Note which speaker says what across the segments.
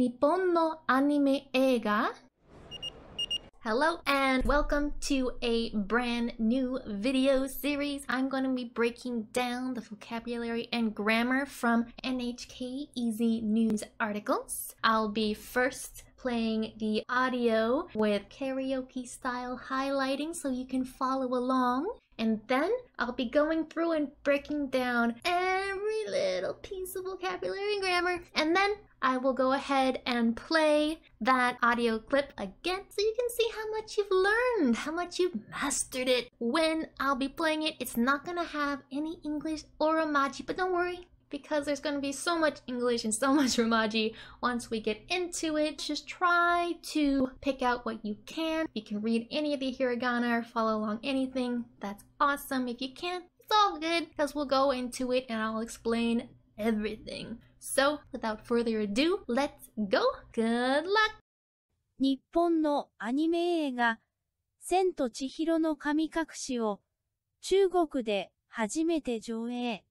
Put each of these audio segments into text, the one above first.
Speaker 1: Nippon no anime eiga. Hello and welcome to a brand new video series. I'm going to be breaking down the vocabulary and grammar from NHK Easy News articles. I'll be first playing the audio with karaoke style highlighting so you can follow along and then I'll be going through and breaking down every little piece of vocabulary and grammar, and then I will go ahead and play that audio clip again so you can see how much you've learned, how much you've mastered it. When I'll be playing it, it's not gonna have any English or Romaji, but don't worry, because there's going to be so much English and so much Romaji once we get into it. Just try to pick out what you can. If you can read any of the hiragana or follow along anything, that's awesome. If you can't, it's all good because we'll go into it and I'll explain everything. So, without further ado, let's
Speaker 2: go! Good luck! 日本のアニメ映画、千と千尋の神隠しを中国で初めて上映。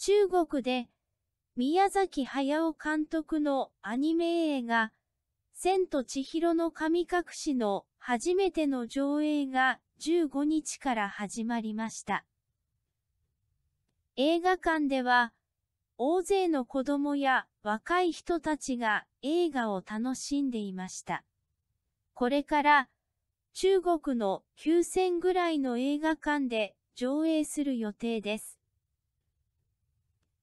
Speaker 2: 中国で、宮崎駿監督のアニメ映画、千と千尋の神隠しの初めての上映が15日から始まりました。映画館では、大勢の子供や若い人たちが映画を楽しんでいました。これから、中国の9000ぐらいの映画館で上映する予定です。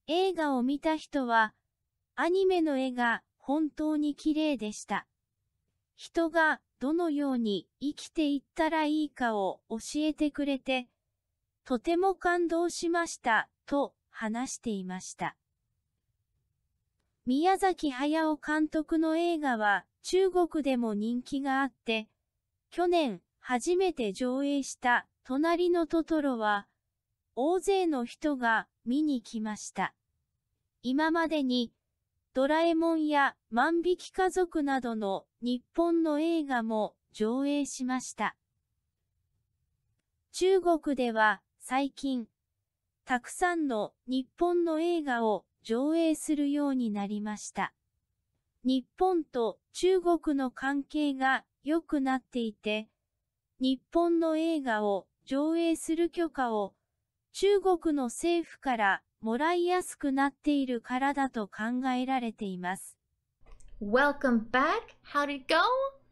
Speaker 2: 映画を見た人は、アニメの絵が本当に綺麗でした。人がどのように生きていったらいいかを教えてくれて、とても感動しましたと話していました。宮崎駿監督の映画は中国でも人気があって、去年初めて上映した隣のトトロは、大勢の人が見に来ました。今までに、ドラえもんや万引き家族などの日本の映画も上映しました。中国では最近、たくさんの日本の映画を上映するようになりました。日本と中国の関係が良くなっていて、日本の映画を上映する許可を中国の政府からもらいやすくなっているからだと考えられています。Welcome back! How did it go?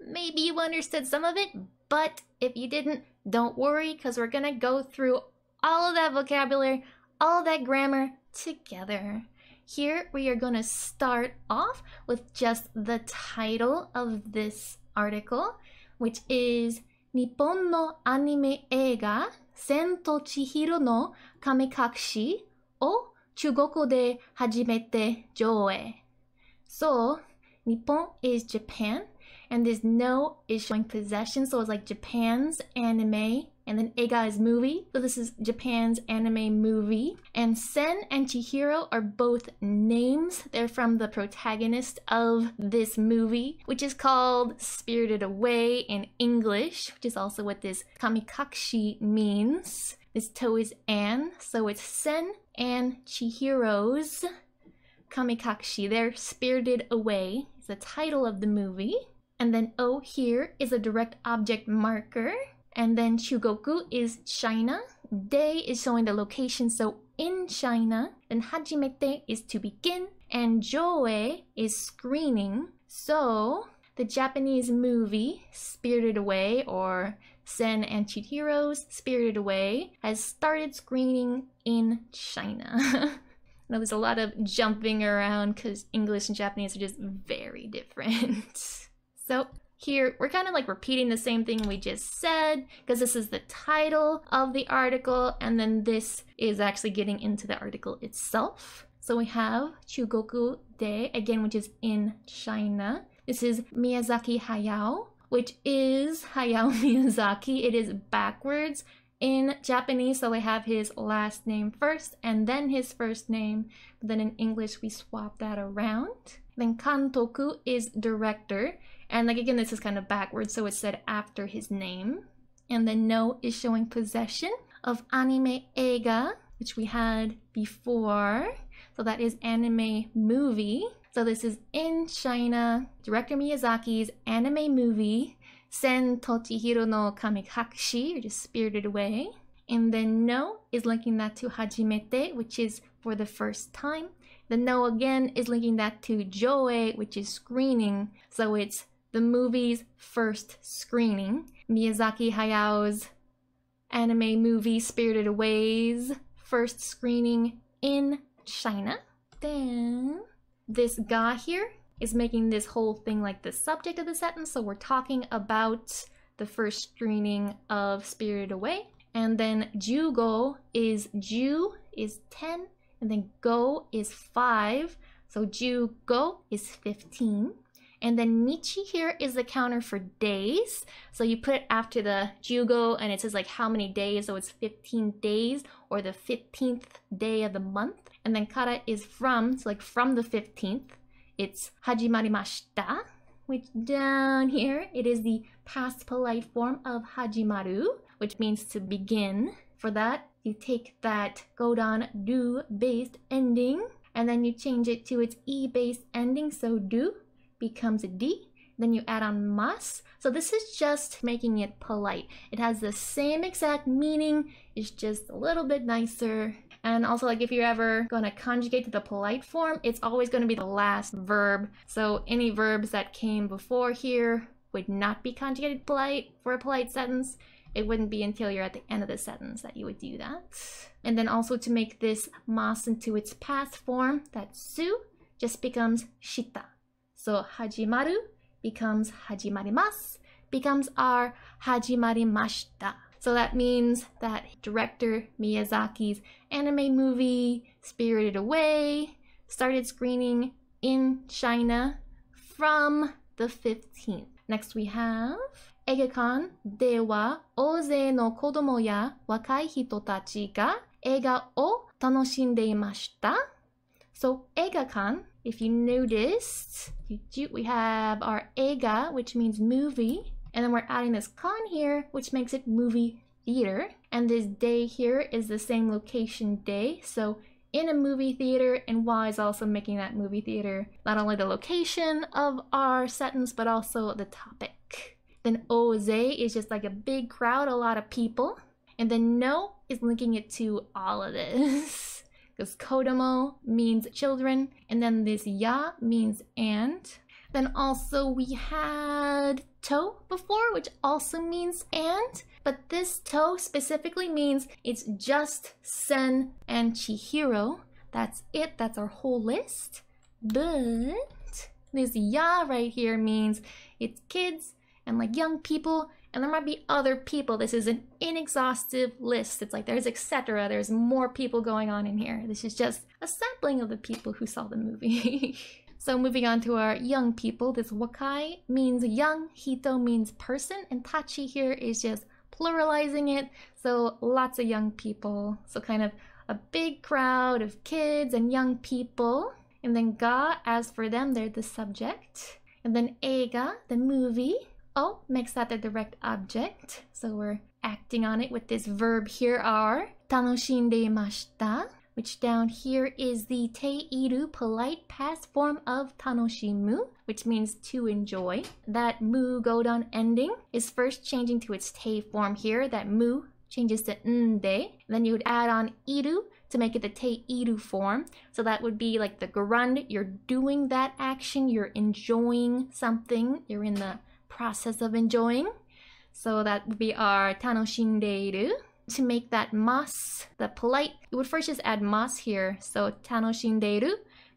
Speaker 2: Maybe you understood some of
Speaker 1: it, but if you didn't, don't worry because we're gonna go through all of that vocabulary, all of that grammar together. Here we are gonna start off with just the title of this article, which is Nippon no Anime Eiga 千と千尋の神隠しを中国で初めて上映。So, Nippon is Japan, and this no is showing possession, so it's like Japan's anime and then Ega is movie. So this is Japan's anime movie. And Sen and Chihiro are both names. They're from the protagonist of this movie, which is called Spirited Away in English, which is also what this kamikakushi means. This toe is An, so it's Sen and Chihiro's Kamikakushi. They're Spirited Away. It's the title of the movie. And then O oh, here is a direct object marker. And then Chugoku is China. Day is showing the location, so in China. Then Hajimete is to begin. And Joe is screening. So the Japanese movie Spirited Away or Sen and Chihiro's Spirited Away has started screening in China. Now, there's a lot of jumping around because English and Japanese are just very different. so here we're kind of like repeating the same thing we just said because this is the title of the article and then this is actually getting into the article itself. So we have Chugoku De again which is in China. This is Miyazaki Hayao which is Hayao Miyazaki. It is backwards in Japanese, so we have his last name first and then his first name. then in English, we swap that around. Then Kantoku is director. And like again, this is kind of backwards, so it's said after his name. And then no is showing possession of anime ega, which we had before. So that is anime movie. So this is in China, director Miyazaki's anime movie, Sen Tochihiro no Kamikakushi, or just Spirited Away. And then no is linking that to Hajimete, which is for the first time. The no again is linking that to Joe, which is screening. So it's the movie's first screening, Miyazaki Hayao's anime movie Spirited Away's first screening in China. Then this guy here is making this whole thing like the subject of the sentence, so we're talking about the first screening of Spirited Away. And then Jugo is Ju is 10, and then Go is 5. So Jugo is 15. And then Nichi here is the counter for days. So you put it after the Jugo and it says like how many days. So it's 15 days or the 15th day of the month. And then Kara is from, so like from the 15th. It's Hajimarimashita, which down here, it is the past polite form of Hajimaru, which means to begin. For that, you take that Godan do based ending and then you change it to its e based ending, so do becomes a D. Then you add on mas. So this is just making it polite. It has the same exact meaning. It's just a little bit nicer. And also like if you're ever going to conjugate to the polite form, it's always going to be the last verb. So any verbs that came before here would not be conjugated polite for a polite sentence. It wouldn't be until you're at the end of the sentence that you would do that. And then also to make this mas into its past form, that su just becomes shita. So hajimaru becomes hajimarimasu becomes our hajimarimashita. So that means that director Miyazaki's anime movie Spirited Away started screening in China from the 15th. Next we have Eigakan dewa oze no kodomo ya wakai hito tachi ga eiga o tanoshinde imashita. So Ega if you noticed, we have our Ega, which means movie, and then we're adding this kan here, which makes it movie theater. And this day here is the same location day, so in a movie theater, and why is also making that movie theater not only the location of our sentence, but also the topic. Then Oze is just like a big crowd, a lot of people. And then no is linking it to all of this. This kodomo means children, and then this ya means and. Then also we had to before, which also means and. But this to specifically means it's just Sen and Chihiro. That's it, that's our whole list. But this ya right here means it's kids and like young people and there might be other people. This is an inexhaustive list. It's like there's etc. There's more people going on in here. This is just a sampling of the people who saw the movie. so moving on to our young people. This wakai means young. Hito means person. And tachi here is just pluralizing it. So lots of young people. So kind of a big crowd of kids and young people. And then ga, as for them, they're the subject. And then ega, the movie. O oh, makes that the direct object. So we're acting on it with this verb here are. Tanoshindemashita, which down here is the teiru polite past form of tanoshimu, which means to enjoy. That mu godon ending is first changing to its te form here. That mu changes to nde. Then you would add on iru to make it the teiru form. So that would be like the gerund. You're doing that action. You're enjoying something. You're in the process of enjoying. So that would be our tanoshindeiru To make that mas, the polite, we would first just add mas here. So tanoshindeiru,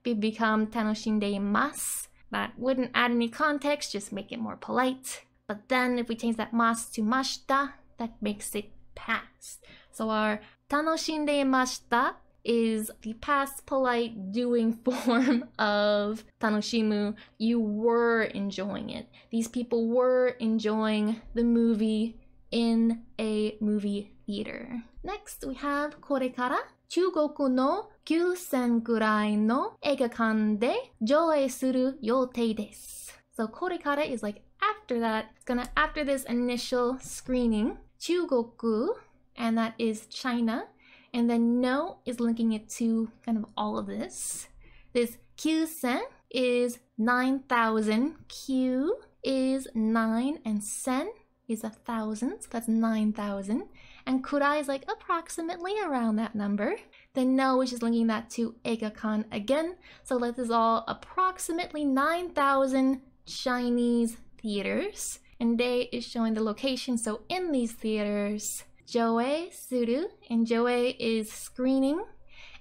Speaker 1: be become tanoshindemas. That wouldn't add any context, just make it more polite. But then if we change that mas to mashita, that makes it past. So our tanoshindemashita is the past polite doing form of tanoshimu. You were enjoying it. These people were enjoying the movie in a movie theater. Next, we have korekara. 中国の9000ぐらいの映画館で上映する予定です。So, korekara is like after that. It's gonna, after this initial screening, 中国 and that is China and then no is linking it to kind of all of this. This sen is 9,000. Q is 9 and sen is a thousand, so that's 9,000. And kurai is like approximately around that number. Then no, which is linking that to eikakan again. So this is all approximately 9,000 Chinese theaters. And day is showing the location, so in these theaters, Joe Suru, and Joe is screening,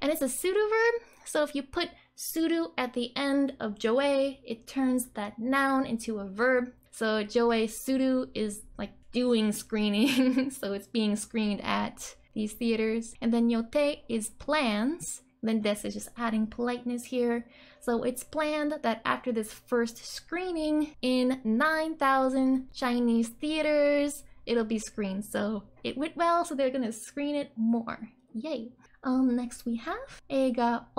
Speaker 1: and it's a pseudo verb. So if you put sudo at the end of joe, it turns that noun into a verb. So joe sudo is like doing screening, so it's being screened at these theaters. And then yote is plans, then des is just adding politeness here. So it's planned that after this first screening in 9,000 Chinese theaters, it'll be screened. So it went well, so they're gonna screen it more. Yay! Um, next we have Before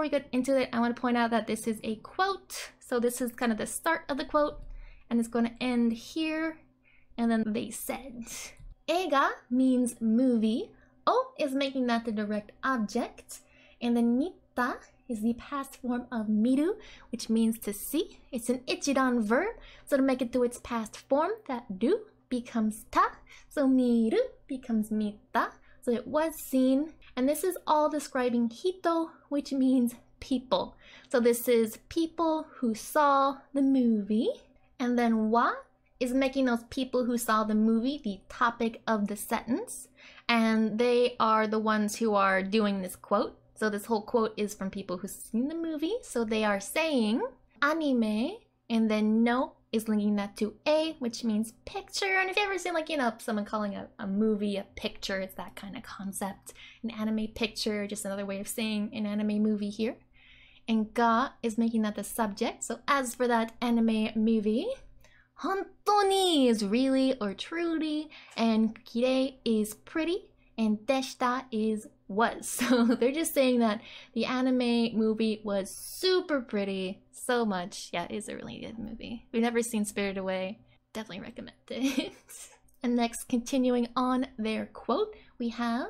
Speaker 1: we get into it, I want to point out that this is a quote. So this is kind of the start of the quote, and it's going to end here. And then they said, "Ega" means movie. O is making that the direct object, and then "nita" is the past form of miru, which means to see. It's an ichidan verb, so to make it through its past form, that do becomes ta, so miru becomes mita, so it was seen. And this is all describing hito, which means people. So this is people who saw the movie, and then wa is making those people who saw the movie the topic of the sentence, and they are the ones who are doing this quote. So this whole quote is from people who've seen the movie. So they are saying anime and then no is linking that to a, which means picture. And if you've ever seen like, you know, someone calling a, a movie a picture, it's that kind of concept. An anime picture, just another way of saying an anime movie here. And ga is making that the subject. So as for that anime movie, hontoni is really or truly, and kirei is pretty, and deshita is was. So they're just saying that the anime movie was super pretty, so much. Yeah, it's a really good movie. We've never seen Spirited Away. Definitely recommend it. and next, continuing on their quote, we have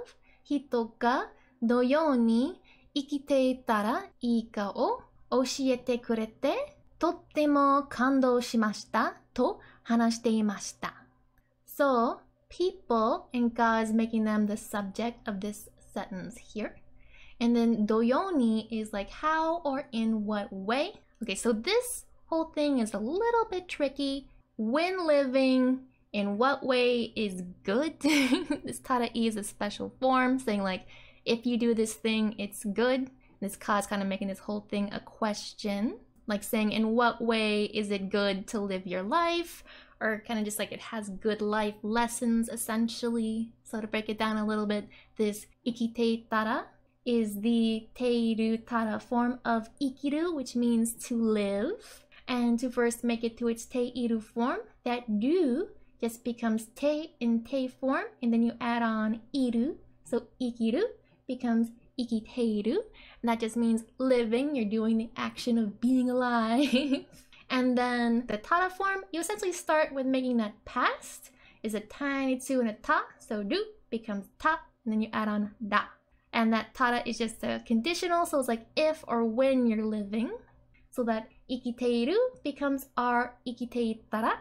Speaker 1: Hitoka no yoni ikite itara iika o oshiete kurete to So people and is making them the subject of this sentence here. And then doyoni is like how or in what way. Okay, so this whole thing is a little bit tricky. When living, in what way is good? this tarai is a special form saying like, if you do this thing, it's good. This ka is kind of making this whole thing a question, like saying in what way is it good to live your life? or kind of just like it has good life lessons essentially. So to break it down a little bit, this ikite tara is the teiru tara form of ikiru, which means to live. And to first make it to its teiru form, that do just becomes te in te form, and then you add on iru, so ikiru becomes ikiteiru. And that just means living, you're doing the action of being alive. And then the tada form, you essentially start with making that past is a tiny two and a ta, so do becomes ta, and then you add on da. And that tada is just a conditional, so it's like if or when you're living. So that ikiteiru becomes our ikiteitara.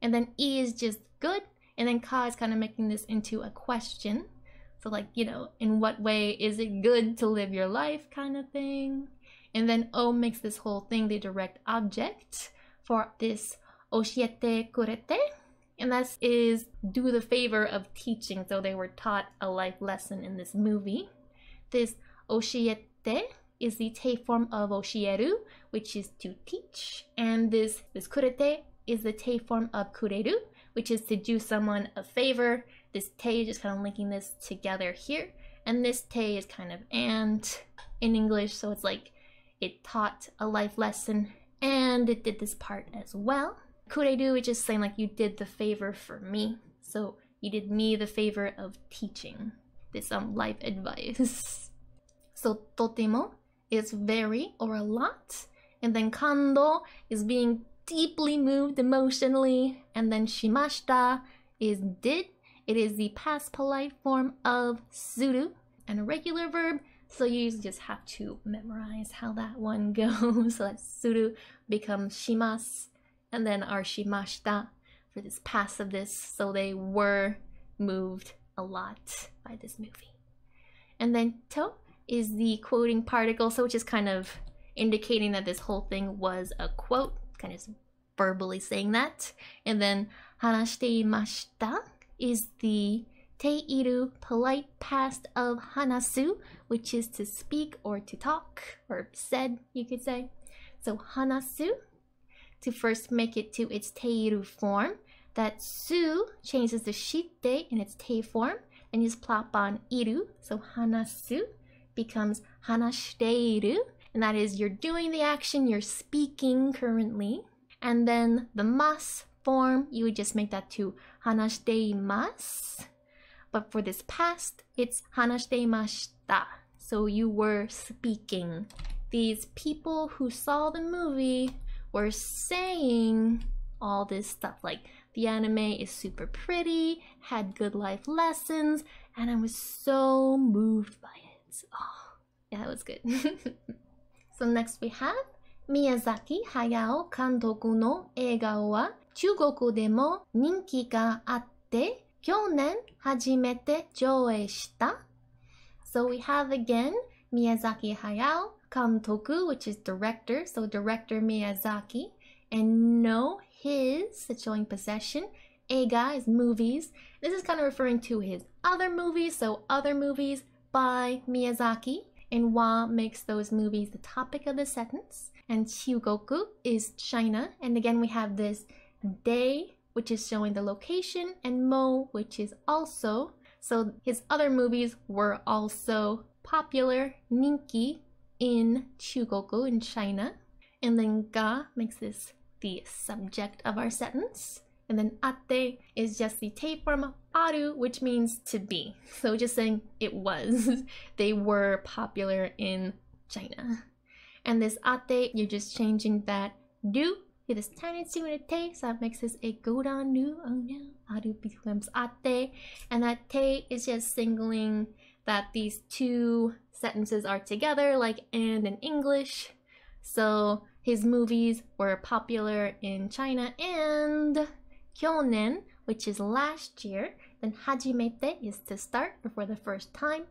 Speaker 1: And then e is just good, and then ka is kind of making this into a question. So like, you know, in what way is it good to live your life kind of thing. And then O makes this whole thing the direct object for this oshiete kurete. And that is do the favor of teaching. So they were taught a life lesson in this movie. This oshiete is the te form of oshieru, which is to teach. And this, this kurete is the te form of kureru, which is to do someone a favor. This te just kind of linking this together here. And this te is kind of and in English, so it's like it taught a life lesson, and it did this part as well. Kureru is just saying like you did the favor for me, so you did me the favor of teaching this um life advice. so totemo is very or a lot, and then kando is being deeply moved emotionally, and then shimashita is did. It is the past polite form of suru, and a regular verb so you just have to memorize how that one goes. so that suru becomes shimas, and then our shimashita for this past of this. So they were moved a lot by this movie. And then to is the quoting particle, so which is kind of indicating that this whole thing was a quote, kind of verbally saying that. And then hanashite mashita is the te iru, polite past of hanasu, which is to speak or to talk or said, you could say. So hanasu, to first make it to its te iru form. That su changes the shite in its te form and you just plop on iru. So hanasu becomes hanashiteiru, and that is you're doing the action, you're speaking currently. And then the mas form, you would just make that to hanashiteimasu. But for this past, it's hanashiteimashita. So you were speaking. These people who saw the movie were saying all this stuff like the anime is super pretty, had good life lessons, and I was so moved by it. Oh, yeah, that was good. so next we have Miyazaki Hayao Kandoku no eiga wa Chugoku demo ninki atte 去年初めて上映した So we have again Miyazaki Hayao, Kantoku, which is director, so director Miyazaki, and no, his, it's showing possession. Eiga is movies. This is kind of referring to his other movies, so other movies by Miyazaki. And wa makes those movies the topic of the sentence. And Chiugoku is China. And again, we have this day which is showing the location, and Mo, which is also. So his other movies were also popular, ninki, in Chugoku in China. And then ga makes this the subject of our sentence. And then ate is just the form of aru, which means to be. So just saying it was. they were popular in China. And this ate, you're just changing that do it is tiny similar taste that makes this a Godon new oh no audio becomes ate and that te is just singling that these two sentences are together like and in English. So his movies were popular in China and Kyonen, which is last year, then Hajimete is to start or for the first time,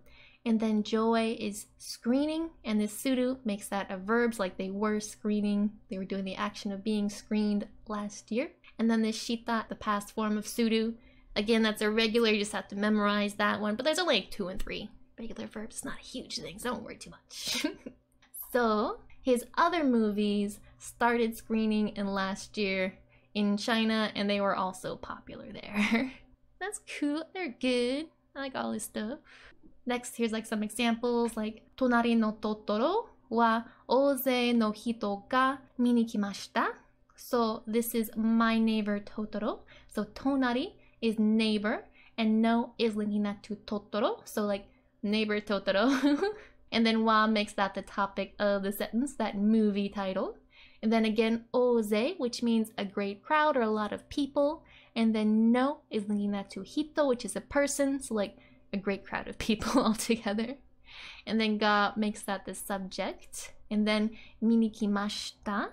Speaker 1: and then joy is screening, and this sudo makes that a verb, like they were screening, they were doing the action of being screened last year. And then this shita, the past form of sudo, again, that's irregular, you just have to memorize that one, but there's only like two and three regular verbs, it's not a huge thing, so don't worry too much. so, his other movies started screening in last year in China, and they were also popular there. that's cool, they're good. I like all his stuff. Next, here's like some examples like Tonari no Totoro wa oze no hito ga minikimashita." So this is my neighbor Totoro. So Tonari is neighbor and no is linking that to Totoro. So like neighbor Totoro. and then wa makes that the topic of the sentence, that movie title. And then again, oze, which means a great crowd or a lot of people. And then no is linking that to hito, which is a person. So like a great crowd of people all together. And then ga makes that the subject. And then minikimashita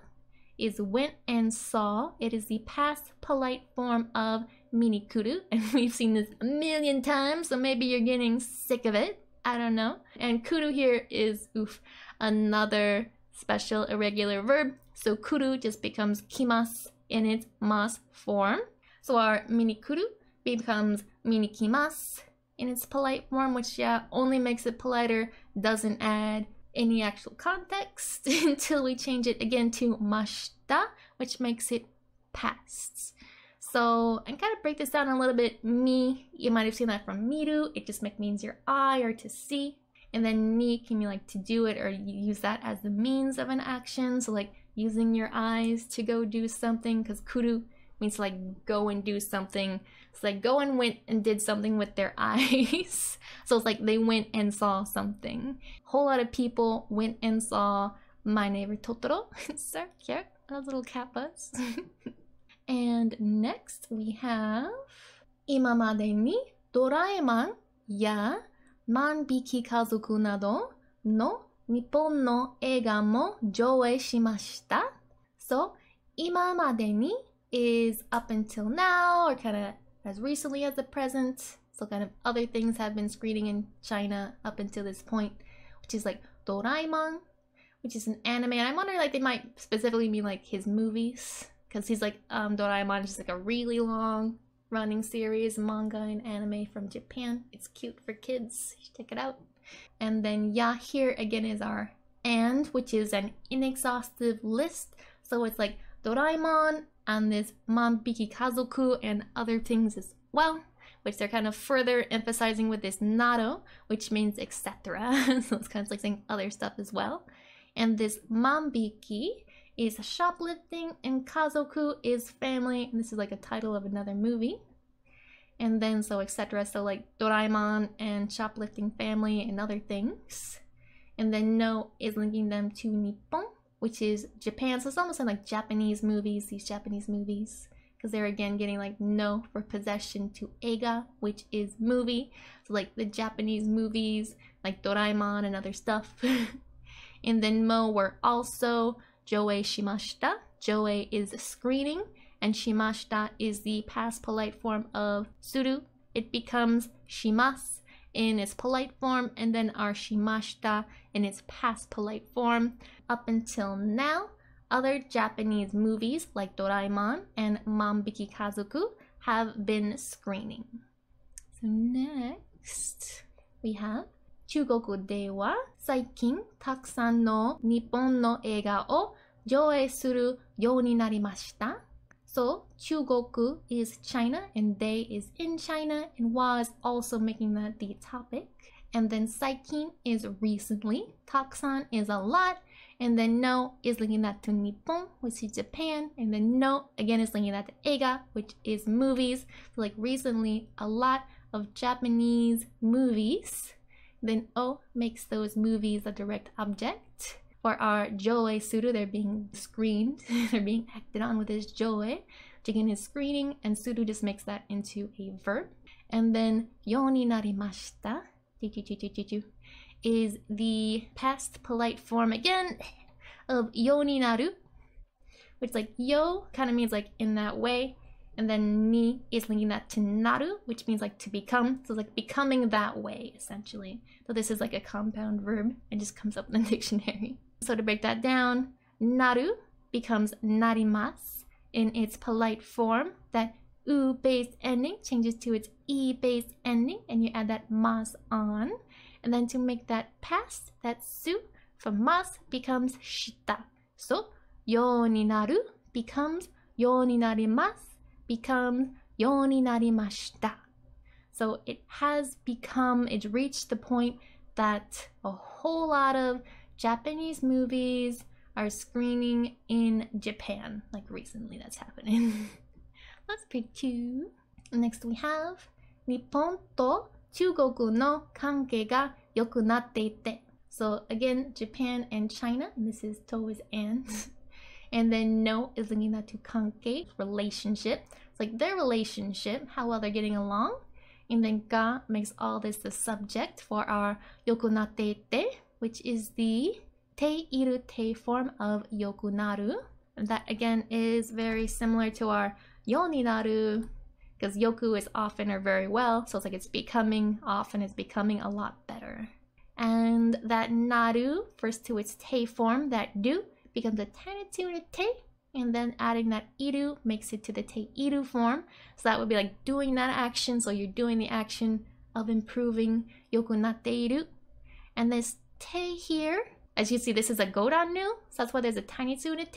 Speaker 1: is went and saw. It is the past polite form of minikuru. And we've seen this a million times, so maybe you're getting sick of it. I don't know. And kuru here is, oof, another special irregular verb. So kuru just becomes kimas in its mas form. So our minikuru becomes minikimas in its polite form, which yeah, only makes it politer, doesn't add any actual context until we change it again to mashta, which makes it past. So I'm kind of break this down a little bit. Me, you might have seen that from miru. It just means your eye or to see. And then ni can be like to do it or use that as the means of an action. So like using your eyes to go do something because kuru means like go and do something it's like go and went and did something with their eyes. so it's like they went and saw something. A whole lot of people went and saw my neighbor Totoro. Sir, here, those little cat bus. and next we have Imamade ni Doraemon ya Manbiki Kazoku nado no Nippon no eiga mo joe shimashita. So, imamade ni is up until now or kind of as recently as the present. So kind of other things have been screening in China up until this point, which is like Doraemon, which is an anime. And I wonder like they might specifically mean like his movies, because he's like um, Doraemon is just like a really long running series, manga and anime from Japan. It's cute for kids. You should check it out. And then yeah, here again is our and, which is an inexhaustive list. So it's like Doraemon, on this Manpiki Kazoku and other things as well, which they're kind of further emphasizing with this nado, which means etc. so it's kind of like saying other stuff as well. And this Manpiki is shoplifting and Kazoku is family. And this is like a title of another movie. And then so etc. So like Doraemon and shoplifting family and other things. And then no is linking them to Nippon which is Japan. So it's almost like Japanese movies, these Japanese movies, because they're again getting like no for possession to EGA, which is movie. So like the Japanese movies, like Doraemon and other stuff. and then Mo were also Joei Shimashita. Joei is screening, and Shimashita is the past polite form of Suru. It becomes Shimas in its polite form and then our shimashita in its past polite form. Up until now, other Japanese movies like Doraemon and Mambiki Kazoku have been screening. So next, we have 中国では最近たくさんの日本の映画を上映するようになりました。so Chugoku is China and they is in China and wa is also making that the topic. And then Saikin is recently, Taksan is a lot, and then no is linking that to Nippon, which is Japan, and then no again is linking that to Eiga, which is movies. So like recently, a lot of Japanese movies. Then O makes those movies a direct object for our joy, sudo, They're being screened, they're being acted on with this joy. Jigen is screening, and sudo just makes that into a verb. And then Yoni narimashita is the past polite form again of Yoni naru, which like yo kind of means like in that way. And then ni is linking that to naru, which means like to become. So like becoming that way, essentially. So this is like a compound verb and just comes up in the dictionary. So to break that down, naru becomes narimas in its polite form. That u based ending changes to its e based ending, and you add that mas on. And then to make that past, that su from mas becomes shita. So yo ni naru becomes yo ni narimas becomes yo ni narimashita. So it has become, it reached the point that a whole lot of Japanese movies are screening in Japan. Like recently, that's happening. that's pretty cool. Next, we have Nippon to Chugoku no kanke ga yoku natte So again, Japan and China. And this is to is and. and then no is linking that to kanke, relationship. It's like their relationship, how well they're getting along. And then ga makes all this the subject for our yoku natte which is the te iru te form of yokunaru. that again is very similar to our yoninaru because yoku is often or very well. So it's like it's becoming often, it's becoming a lot better. And that naru, first to its te form, that do becomes a tanitu a te and then adding that iru makes it to the te iru form. So that would be like doing that action. So you're doing the action of improving yoku natte iru. And this T here. As you see, this is a Godan nu, so that's why there's a tiny su in a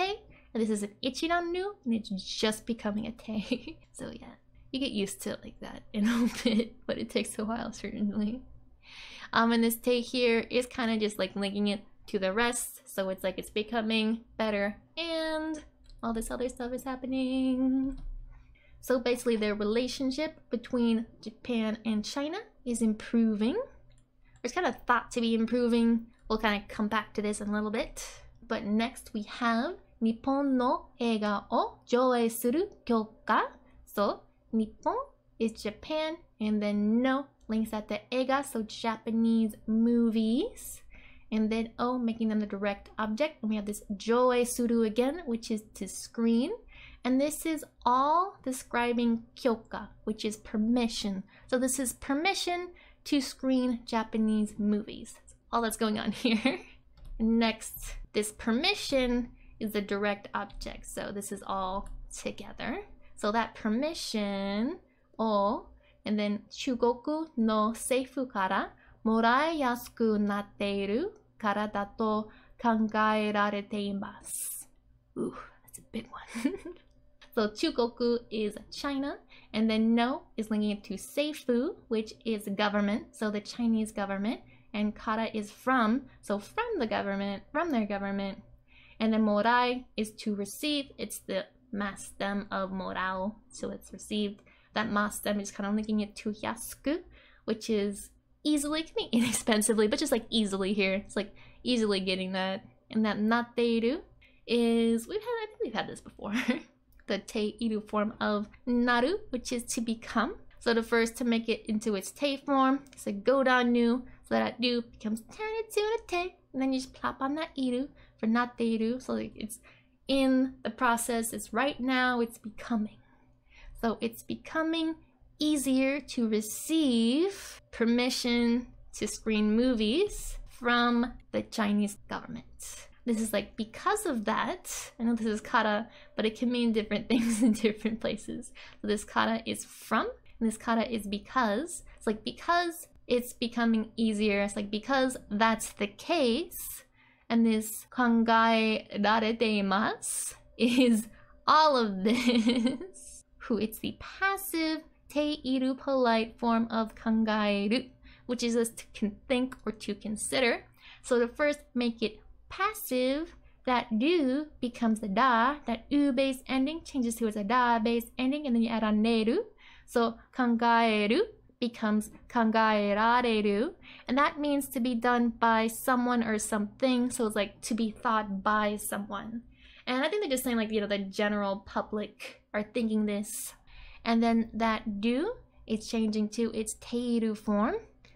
Speaker 1: And this is an Ichiran nu, and it's just becoming a so yeah, you get used to it like that in a bit, but it takes a while certainly. Um, and this t here is kind of just like linking it to the rest, so it's like it's becoming better, and all this other stuff is happening. So basically, their relationship between Japan and China is improving was kind of thought to be improving. We'll kind of come back to this in a little bit. But next we have Nippon no o suru kyoka. So Nippon is Japan and then no links at the ega so Japanese movies and then O oh, making them the direct object and we have this joe suru again which is to screen and this is all describing kyoka which is permission so this is permission to screen Japanese movies. That's all that's going on here. Next, this permission is the direct object. So this is all together. So that permission, o, and then Chugoku no seifu kara moraeyasuku natteiru kara dato kangaerarete imasu. Ooh, that's a big one. so Chugoku is China and then no is linking it to Seifu, which is government, so the Chinese government. And kata is from, so from the government, from their government. And then morai is to receive. It's the mas stem of morao, so it's received. That mas stem is kind of linking it to yasuku, which is easily, can be inexpensively, but just like easily here. It's like easily getting that. And that nateiru is, we've had, I think we've had this before. the te iru form of naru, which is to become. So the first to make it into its te form is a godan nu, so that nu becomes na te, and then you just plop on that iru for not iru, so it's in the process, it's right now, it's becoming. So it's becoming easier to receive permission to screen movies from the Chinese government this is like because of that. I know this is kata, but it can mean different things in different places. So this kata is from, and this kata is because. It's like because it's becoming easier. It's like because that's the case, and this kangai dareteimasu is all of this. Who it's the passive te iru polite form of kangaeru, which is us to think or to consider. So to first make it passive, that do becomes the da, that u base ending changes to a da base ending, and then you add on neru. So kangaeru becomes kangaerareru, and that means to be done by someone or something. So it's like to be thought by someone. And I think they're just saying like, you know, the general public are thinking this. And then that do is changing to its teiru form.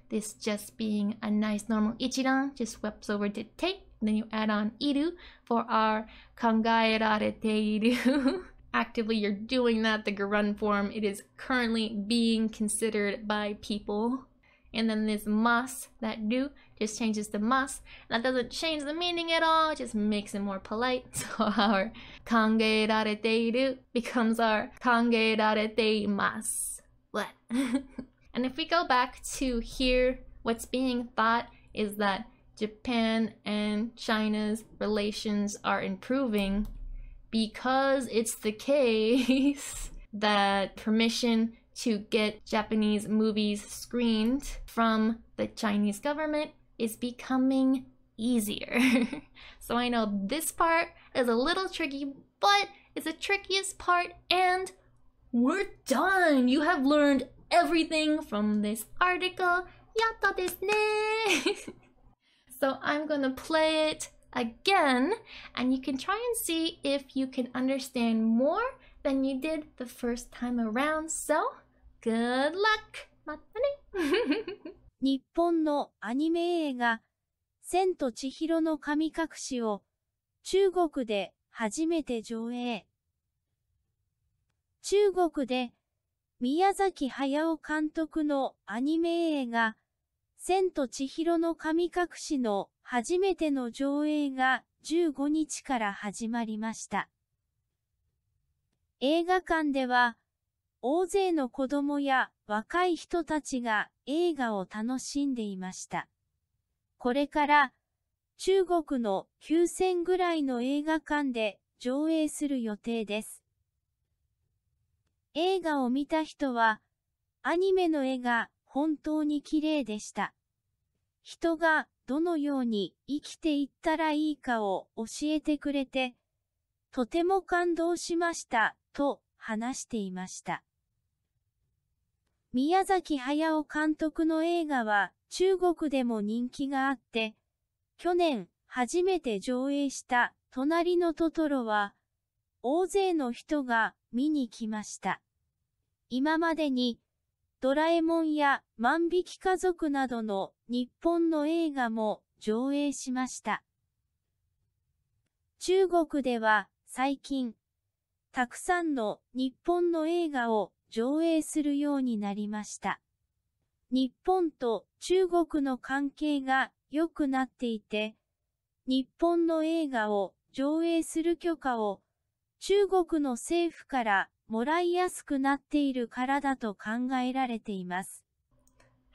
Speaker 1: This just being a nice normal ichiran just swept over to take then you add on iru for our kangaerareteiru. Actively, you're doing that, the gerund form. It is currently being considered by people. And then this mas, that do, just changes the mas. That doesn't change the meaning at all, it just makes it more polite. So our kangeerareteiru becomes our kangeerareteimasu. What? and if we go back to here, what's being thought is that Japan and China's relations are improving because it's the case that permission to get Japanese movies screened from the Chinese government is becoming easier. so I know this part is a little tricky, but it's the trickiest part, and we're done! You have learned everything from this article. Yatta desu ne! So I'm gonna play it again and you can try and see if you can understand more than you did the first time around. So good luck! またね
Speaker 2: 日本のアニメ映画、千と千尋の神隠しを中国で初めて上映。中国で宮崎駿監督のアニメ映画、千と千尋の神隠しの初めての上映が15日から始まりました。映画館では、大勢の子供や若い人たちが映画を楽しんでいました。これから、中国の9000ぐらいの映画館で上映する予定です。映画を見た人は、アニメの絵が本当に綺麗でした。人がどのように生きていったらいいかを教えてくれて、とても感動しましたと話していました。宮崎駿監督の映画は中国でも人気があって、去年初めて上映した隣のトトロは、大勢の人が見に来ました。今までにドラえもんや万引き家族などの日本の映画も上映しました。中国では最近、たくさんの日本の映画を上映するようになりました。日本と中国の関係が良くなっていて、日本の映画を上映する許可を中国の政府からもらいやすくなっているからだと考えられています。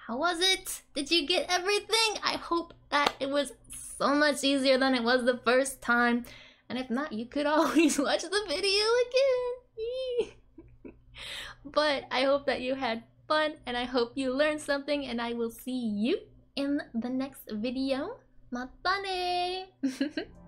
Speaker 1: How was it? Did you get everything? I hope that it was so much easier than it was the first time. And if not, you could always watch the video again. but I hope that you had fun and I hope you learned something and I will see you in the next video. Matane!